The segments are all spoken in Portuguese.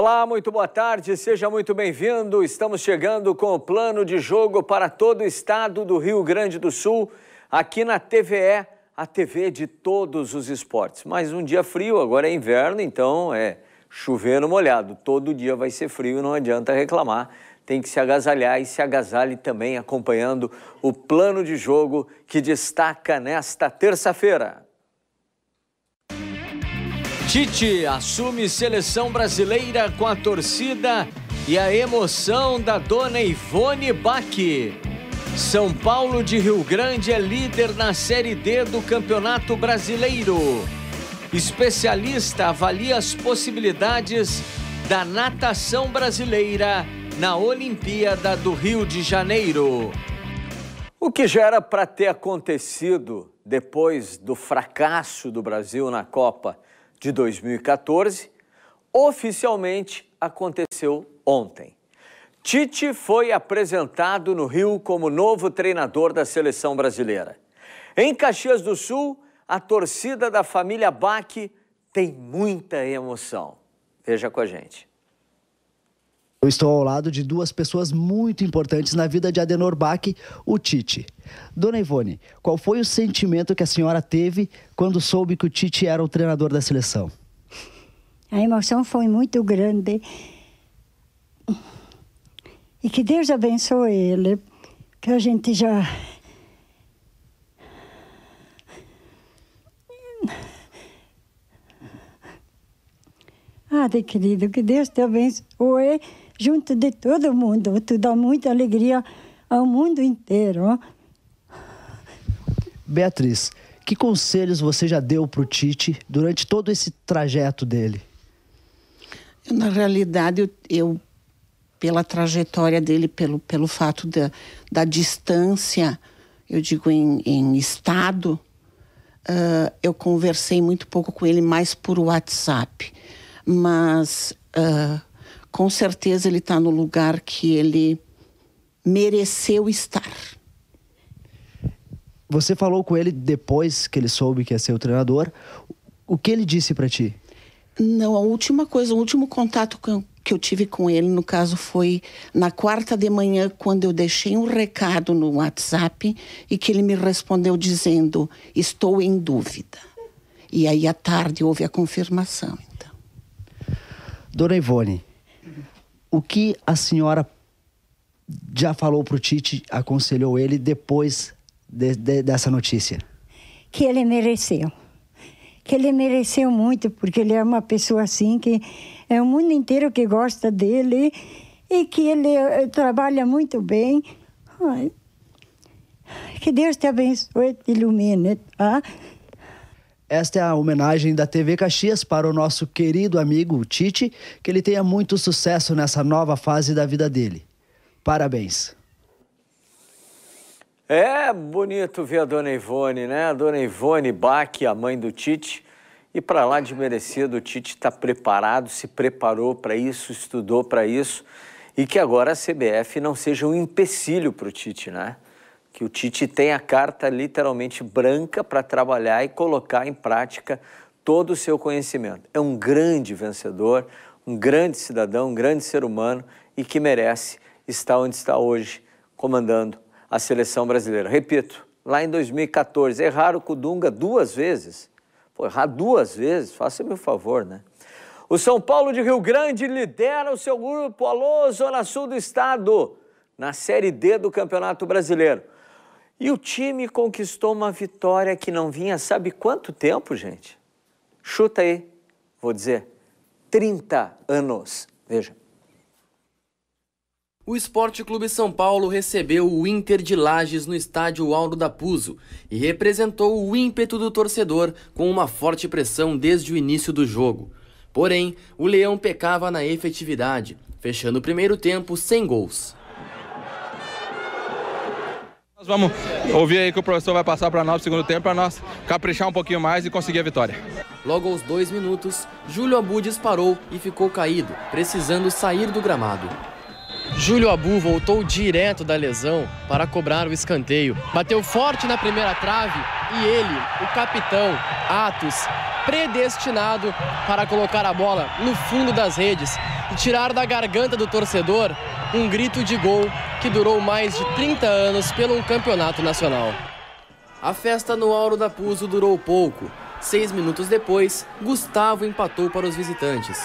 Olá, muito boa tarde, seja muito bem-vindo. Estamos chegando com o plano de jogo para todo o estado do Rio Grande do Sul, aqui na TVE, a TV de todos os esportes. Mas um dia frio, agora é inverno, então é chover no molhado. Todo dia vai ser frio, não adianta reclamar. Tem que se agasalhar e se agasalhe também acompanhando o plano de jogo que destaca nesta terça-feira. Tite assume seleção brasileira com a torcida e a emoção da dona Ivone Bach. São Paulo de Rio Grande é líder na Série D do Campeonato Brasileiro. Especialista avalia as possibilidades da natação brasileira na Olimpíada do Rio de Janeiro. O que já era para ter acontecido depois do fracasso do Brasil na Copa de 2014, oficialmente aconteceu ontem. Tite foi apresentado no Rio como novo treinador da seleção brasileira. Em Caxias do Sul, a torcida da família Bach tem muita emoção. Veja com a gente. Eu estou ao lado de duas pessoas muito importantes na vida de Adenor Bach, o Tite. Dona Ivone, qual foi o sentimento que a senhora teve quando soube que o Tite era o treinador da seleção? A emoção foi muito grande. E que Deus abençoe ele, que a gente já. Ah, querido, que Deus te abençoe junto de todo mundo. Tu dá muita alegria ao mundo inteiro. Beatriz, que conselhos você já deu para o Tite durante todo esse trajeto dele? Na realidade, eu, eu pela trajetória dele, pelo, pelo fato da, da distância, eu digo em, em estado, uh, eu conversei muito pouco com ele, mais por WhatsApp. Mas uh, com certeza ele está no lugar que ele mereceu estar. Você falou com ele depois que ele soube que ia ser o treinador. O que ele disse para ti? Não, a última coisa, o último contato que eu tive com ele, no caso, foi na quarta de manhã, quando eu deixei um recado no WhatsApp e que ele me respondeu dizendo: Estou em dúvida. E aí, à tarde, houve a confirmação. Então. Dona Ivone, o que a senhora já falou para o Tite, aconselhou ele depois de, de, dessa notícia? Que ele mereceu. Que ele mereceu muito, porque ele é uma pessoa assim que é o mundo inteiro que gosta dele e que ele eh, trabalha muito bem. Ai, que Deus te abençoe, te ilumine, tá? Esta é a homenagem da TV Caxias para o nosso querido amigo Tite, que ele tenha muito sucesso nessa nova fase da vida dele. Parabéns. É bonito ver a dona Ivone, né? A dona Ivone Bach, a mãe do Tite. E para lá de merecido, o Tite está preparado, se preparou para isso, estudou para isso. E que agora a CBF não seja um empecilho para o Tite, né? que o Tite tem a carta literalmente branca para trabalhar e colocar em prática todo o seu conhecimento. É um grande vencedor, um grande cidadão, um grande ser humano e que merece estar onde está hoje, comandando a seleção brasileira. Repito, lá em 2014, erraram o Dunga duas vezes. Pô, errar duas vezes, faça-me o favor, né? O São Paulo de Rio Grande lidera o seu grupo Alô Zona Sul do Estado na Série D do Campeonato Brasileiro. E o time conquistou uma vitória que não vinha, sabe quanto tempo, gente? Chuta aí, vou dizer, 30 anos. Veja. O Esporte Clube São Paulo recebeu o Inter de Lages no estádio Aldo da Puso e representou o ímpeto do torcedor com uma forte pressão desde o início do jogo. Porém, o Leão pecava na efetividade, fechando o primeiro tempo sem gols. Vamos ouvir aí que o professor vai passar para nós no segundo tempo para nós caprichar um pouquinho mais e conseguir a vitória. Logo aos dois minutos, Júlio Abu disparou e ficou caído, precisando sair do gramado. Júlio Abu voltou direto da lesão para cobrar o escanteio. Bateu forte na primeira trave e ele, o capitão Atos, predestinado para colocar a bola no fundo das redes e tirar da garganta do torcedor um grito de gol que durou mais de 30 anos pelo um campeonato nacional. A festa no Auro da Puso durou pouco. Seis minutos depois, Gustavo empatou para os visitantes.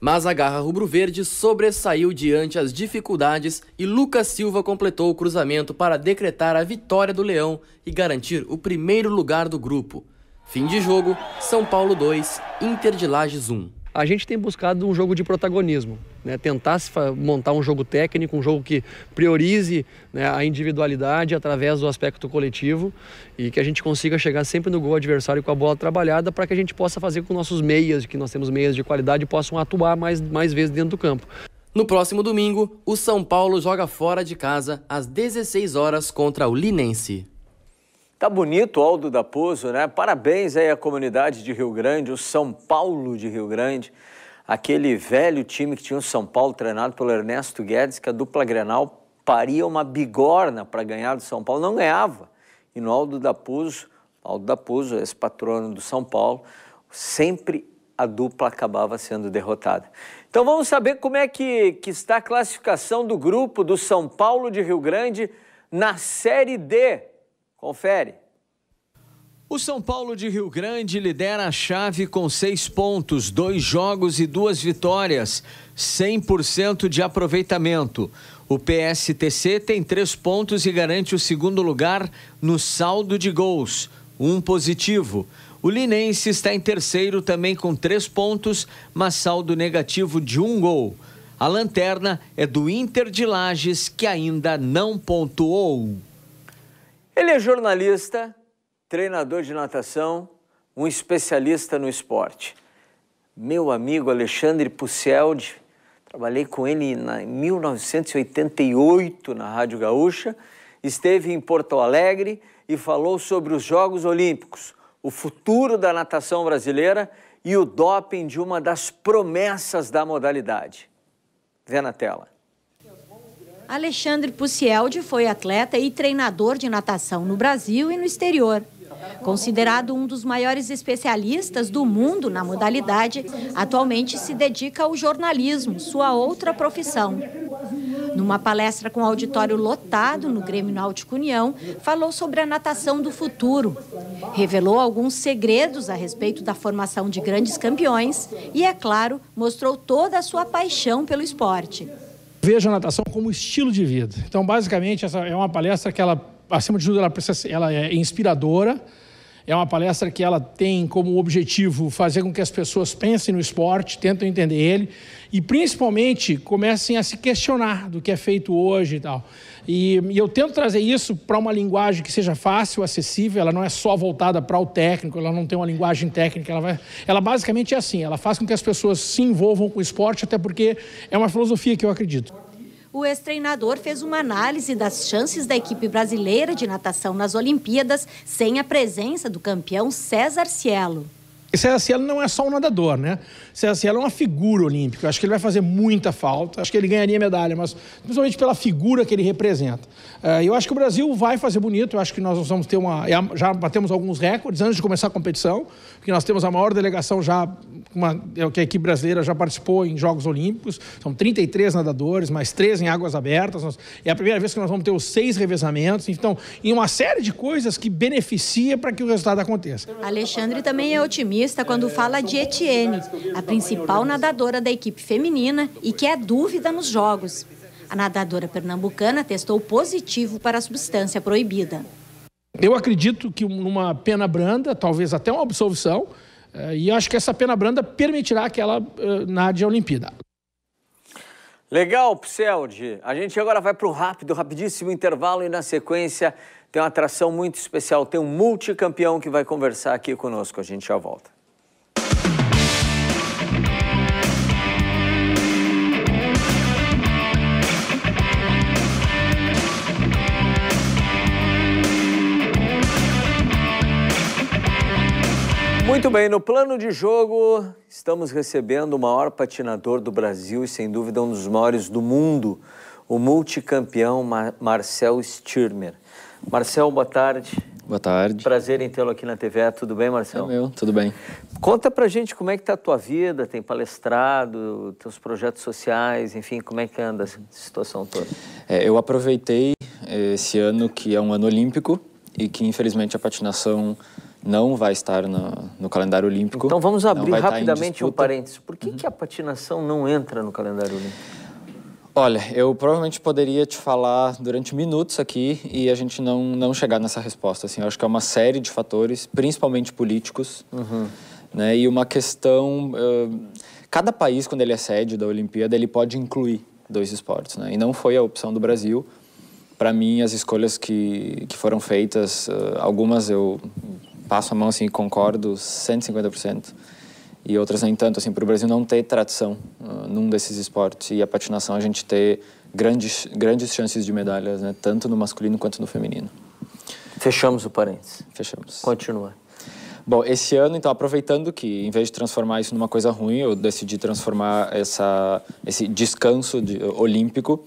Mas a garra rubro-verde sobressaiu diante as dificuldades e Lucas Silva completou o cruzamento para decretar a vitória do Leão e garantir o primeiro lugar do grupo. Fim de jogo, São Paulo 2, Inter de Lages 1 a gente tem buscado um jogo de protagonismo, né? tentar montar um jogo técnico, um jogo que priorize né, a individualidade através do aspecto coletivo e que a gente consiga chegar sempre no gol adversário com a bola trabalhada para que a gente possa fazer com nossos meias, que nós temos meias de qualidade, possam atuar mais, mais vezes dentro do campo. No próximo domingo, o São Paulo joga fora de casa às 16 horas contra o Linense. Tá bonito o Aldo da Pozo, né? Parabéns aí à comunidade de Rio Grande, o São Paulo de Rio Grande. Aquele velho time que tinha o São Paulo treinado pelo Ernesto Guedes, que a dupla Grenal paria uma bigorna para ganhar do São Paulo, não ganhava. E no Aldo da Pozo, Aldo da Pozo, esse patrono do São Paulo, sempre a dupla acabava sendo derrotada. Então vamos saber como é que, que está a classificação do grupo do São Paulo de Rio Grande na Série D Confere. O São Paulo de Rio Grande lidera a chave com seis pontos, dois jogos e duas vitórias, 100% de aproveitamento. O PSTC tem três pontos e garante o segundo lugar no saldo de gols, um positivo. O Linense está em terceiro também com três pontos, mas saldo negativo de um gol. A lanterna é do Inter de Lages, que ainda não pontuou. Ele é jornalista, treinador de natação, um especialista no esporte. Meu amigo Alexandre Pucieldi, trabalhei com ele em 1988 na Rádio Gaúcha, esteve em Porto Alegre e falou sobre os Jogos Olímpicos, o futuro da natação brasileira e o doping de uma das promessas da modalidade. Vê na tela. Alexandre Pucieldi foi atleta e treinador de natação no Brasil e no exterior. Considerado um dos maiores especialistas do mundo na modalidade, atualmente se dedica ao jornalismo, sua outra profissão. Numa palestra com auditório lotado no Grêmio Náutico União, falou sobre a natação do futuro. Revelou alguns segredos a respeito da formação de grandes campeões e, é claro, mostrou toda a sua paixão pelo esporte veja a natação como estilo de vida. Então, basicamente, essa é uma palestra que ela, acima de tudo, ela, precisa, ela é inspiradora, é uma palestra que ela tem como objetivo fazer com que as pessoas pensem no esporte, tentem entender ele e principalmente comecem a se questionar do que é feito hoje e tal. E, e eu tento trazer isso para uma linguagem que seja fácil, acessível, ela não é só voltada para o técnico, ela não tem uma linguagem técnica, ela, vai, ela basicamente é assim, ela faz com que as pessoas se envolvam com o esporte, até porque é uma filosofia que eu acredito o ex-treinador fez uma análise das chances da equipe brasileira de natação nas Olimpíadas sem a presença do campeão César Cielo. CSL não é só um nadador, né? CSL é uma figura olímpica. acho que ele vai fazer muita falta. Acho que ele ganharia medalha, mas principalmente pela figura que ele representa. É, eu acho que o Brasil vai fazer bonito. Eu acho que nós vamos ter uma. É já batemos alguns recordes antes de começar a competição, porque nós temos a maior delegação já uma, é que a equipe brasileira já participou em Jogos Olímpicos. São 33 nadadores, mais três em águas abertas. Nós, é a primeira vez que nós vamos ter os seis revezamentos. Então, em uma série de coisas que beneficia para que o resultado aconteça. Alexandre também é otimista quando fala de Etienne, a principal nadadora da equipe feminina e que é dúvida nos Jogos. A nadadora pernambucana testou positivo para a substância proibida. Eu acredito que numa pena branda, talvez até uma absolvição, eh, e acho que essa pena branda permitirá que ela eh, nade a Olimpíada. Legal, Pseldi. A gente agora vai para o rápido, rapidíssimo intervalo e na sequência tem uma atração muito especial. Tem um multicampeão que vai conversar aqui conosco. A gente já volta. Muito bem, no plano de jogo, estamos recebendo o maior patinador do Brasil e, sem dúvida, um dos maiores do mundo, o multicampeão Marcel Stürmer. Marcel, boa tarde. Boa tarde. Prazer em tê-lo aqui na TV. Tudo bem, Marcel? É meu, tudo bem. Conta pra gente como é que tá a tua vida, tem palestrado, teus projetos sociais, enfim, como é que anda essa situação toda? É, eu aproveitei eh, esse ano que é um ano olímpico e que infelizmente a patinação não vai estar no calendário olímpico. Então vamos abrir rapidamente um parênteses. Por que, uhum. que a patinação não entra no calendário olímpico? Olha, eu provavelmente poderia te falar durante minutos aqui e a gente não, não chegar nessa resposta. Assim, eu acho que é uma série de fatores, principalmente políticos, uhum. né? E uma questão... Uh, cada país, quando ele é sede da Olimpíada, ele pode incluir dois esportes, né? E não foi a opção do Brasil. Para mim, as escolhas que, que foram feitas, uh, algumas eu passo a mão assim concordo 150%. E outras nem tanto, assim, para o Brasil não ter tradição uh, num desses esportes e a patinação a gente ter grandes grandes chances de medalhas, né, tanto no masculino quanto no feminino. Fechamos o parênteses. Fechamos. Continua. Bom, esse ano, então, aproveitando que, em vez de transformar isso numa coisa ruim, eu decidi transformar essa, esse descanso de, olímpico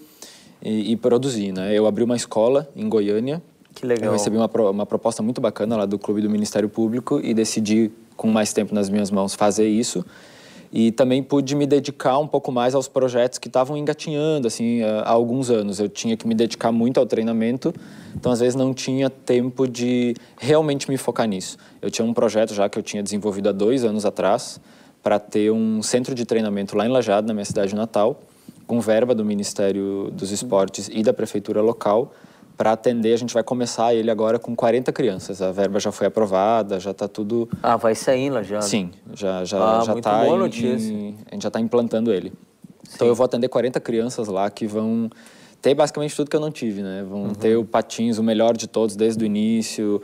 e, e, produzir, né? Eu abri uma escola em Goiânia, que legal. Eu recebi uma, uma proposta muito bacana lá do Clube do Ministério Público e decidi, com mais tempo nas minhas mãos, fazer isso e também pude me dedicar um pouco mais aos projetos que estavam engatinhando assim há alguns anos. Eu tinha que me dedicar muito ao treinamento, então às vezes não tinha tempo de realmente me focar nisso. Eu tinha um projeto já que eu tinha desenvolvido há dois anos atrás para ter um centro de treinamento lá em Lajado, na minha cidade natal, com verba do Ministério dos Esportes e da prefeitura local para atender, a gente vai começar ele agora com 40 crianças. A verba já foi aprovada, já está tudo. Ah, vai saindo lá já? Sim, já já ah, já está. Boa notícia. Em, a gente já está implantando ele. Então, Sim. Então eu vou atender 40 crianças lá que vão ter basicamente tudo que eu não tive, né? Vão uhum. ter o patins, o melhor de todos desde o início,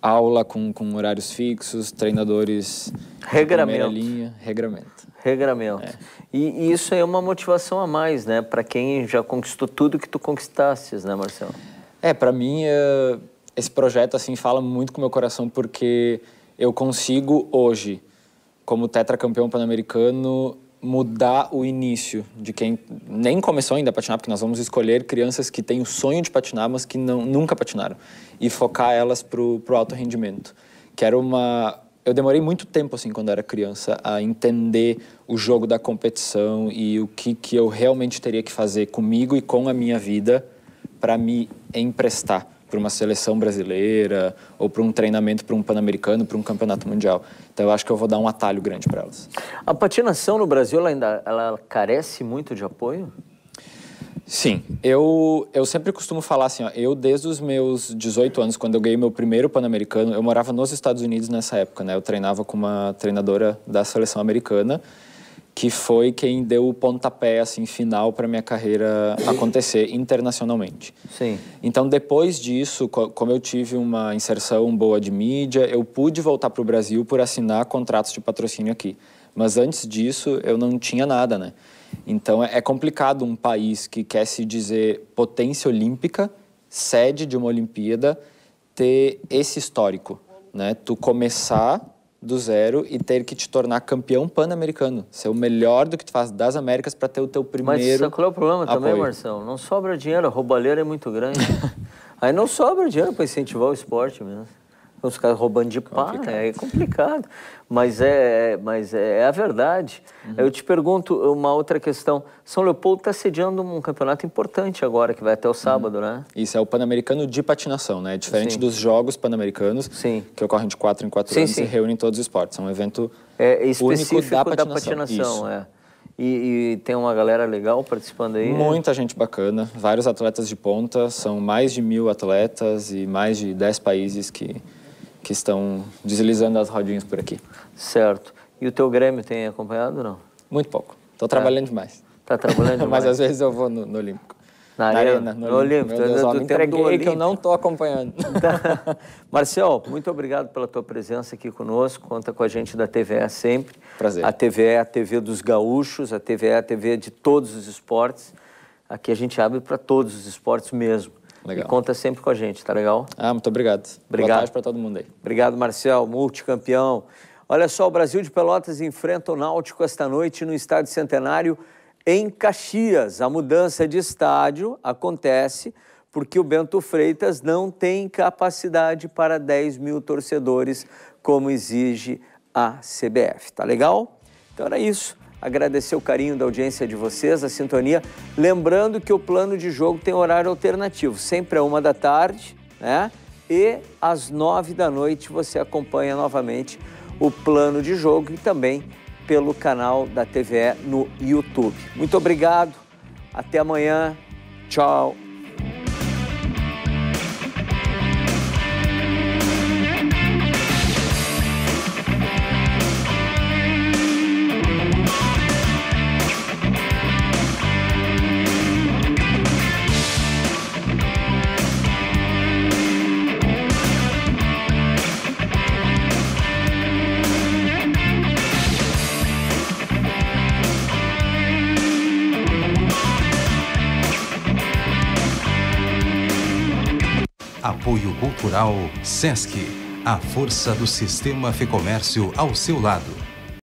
aula com, com horários fixos, treinadores. Regramento. Linha, regramento. Regramento. É. E, e isso aí é uma motivação a mais, né? Para quem já conquistou tudo que tu conquistasses, né, Marcelo? É, para mim, uh, esse projeto assim fala muito com o meu coração porque eu consigo hoje, como tetracampeão pan-americano, mudar o início de quem nem começou ainda a patinar, porque nós vamos escolher crianças que têm o sonho de patinar, mas que não, nunca patinaram, e focar elas pro alto rendimento. Que era uma... Eu demorei muito tempo, assim, quando era criança, a entender o jogo da competição e o que, que eu realmente teria que fazer comigo e com a minha vida para me emprestar para uma seleção brasileira ou para um treinamento para um pan-americano, para um campeonato mundial. Então eu acho que eu vou dar um atalho grande para elas. A patinação no Brasil ela ainda ela carece muito de apoio? Sim, eu, eu sempre costumo falar assim, ó, eu desde os meus 18 anos, quando eu ganhei meu primeiro Pan-Americano, eu morava nos Estados Unidos nessa época, né? Eu treinava com uma treinadora da seleção americana que foi quem deu o pontapé assim final para minha carreira acontecer internacionalmente. Sim. Então depois disso, como eu tive uma inserção boa de mídia, eu pude voltar para o Brasil por assinar contratos de patrocínio aqui. Mas antes disso, eu não tinha nada, né? Então é, é complicado um país que quer se dizer potência olímpica, sede de uma Olimpíada, ter esse histórico, né? Tu começar do zero e ter que te tornar campeão pan-americano. Ser o melhor do que tu faz das Américas para ter o teu primeiro. Mas qual é o problema apoio. também, Marcelo? Não sobra dinheiro, a roubalheira é muito grande. Aí não sobra dinheiro para incentivar o esporte mesmo. Os caras roubando de é pá, né? complicado. é complicado. Mas é, mas é, é, a verdade. Uhum. Eu te pergunto uma outra questão. São Leopoldo está sediando um campeonato importante agora, que vai até o uhum. sábado, uhum. né? Isso, é o Pan-Americano de patinação, né? Diferente sim. dos Jogos Pan-Americanos, que ocorrem de quatro em quatro sim, anos sim. e reúnem todos os esportes. É um evento é, específico único da patinação. Da patinação é. E, e, tem uma galera legal participando aí? Muita gente bacana, vários atletas de ponta, são mais de mil atletas e mais de dez países que que estão deslizando as rodinhas por aqui. Certo. E o teu Grêmio tem acompanhado ou não? Muito pouco. Estou trabalhando é. demais. Está trabalhando demais. Mas às vezes eu vou no, no Olímpico. Na, na arena, arena, no, no Olímpico. Olímpico. Meu Deus, ó, me entreguei que eu não estou acompanhando. Tá. Marcel, muito obrigado pela tua presença aqui conosco. Conta com a gente da TVE sempre. Prazer. A TVE é a TV dos gaúchos, a TVE é a TV de todos os esportes. Aqui a gente abre para todos os esportes mesmo. Legal. E conta sempre com a gente, tá legal? Ah, muito obrigado. Obrigado. Boa tarde para todo mundo aí. Obrigado, Marcel, multicampeão. Olha só, o Brasil de Pelotas enfrenta o Náutico esta noite no Estádio Centenário em Caxias. A mudança de estádio acontece porque o Bento Freitas não tem capacidade para 10 mil torcedores, como exige a CBF. Tá legal? Então era isso agradecer o carinho da audiência de vocês, a sintonia. Lembrando que o plano de jogo tem horário alternativo, sempre a uma da tarde, né? E às nove da noite você acompanha novamente o plano de jogo e também pelo canal da TVE no YouTube. Muito obrigado, até amanhã, tchau. Cultural Sesc. A força do sistema Fecomércio ao seu lado.